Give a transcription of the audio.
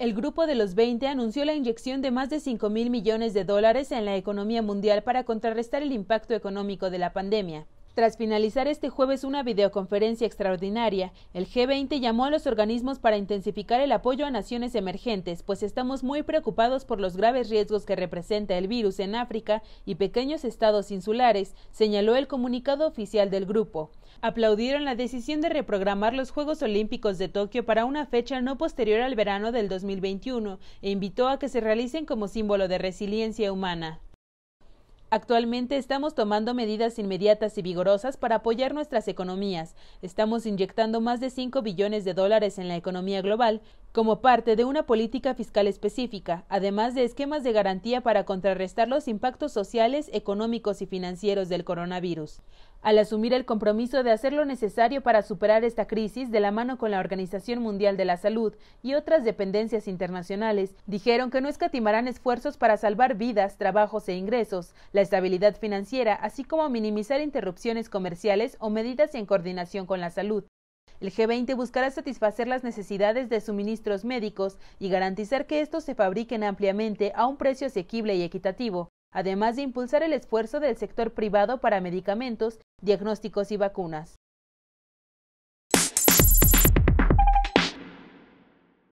El grupo de los 20 anunció la inyección de más de cinco mil millones de dólares en la economía mundial para contrarrestar el impacto económico de la pandemia. Tras finalizar este jueves una videoconferencia extraordinaria, el G20 llamó a los organismos para intensificar el apoyo a naciones emergentes, pues estamos muy preocupados por los graves riesgos que representa el virus en África y pequeños estados insulares, señaló el comunicado oficial del grupo. Aplaudieron la decisión de reprogramar los Juegos Olímpicos de Tokio para una fecha no posterior al verano del 2021 e invitó a que se realicen como símbolo de resiliencia humana. Actualmente estamos tomando medidas inmediatas y vigorosas para apoyar nuestras economías. Estamos inyectando más de 5 billones de dólares en la economía global como parte de una política fiscal específica, además de esquemas de garantía para contrarrestar los impactos sociales, económicos y financieros del coronavirus. Al asumir el compromiso de hacer lo necesario para superar esta crisis de la mano con la Organización Mundial de la Salud y otras dependencias internacionales, dijeron que no escatimarán esfuerzos para salvar vidas, trabajos e ingresos, la estabilidad financiera, así como minimizar interrupciones comerciales o medidas en coordinación con la salud. El G20 buscará satisfacer las necesidades de suministros médicos y garantizar que estos se fabriquen ampliamente a un precio asequible y equitativo, además de impulsar el esfuerzo del sector privado para medicamentos, diagnósticos y vacunas.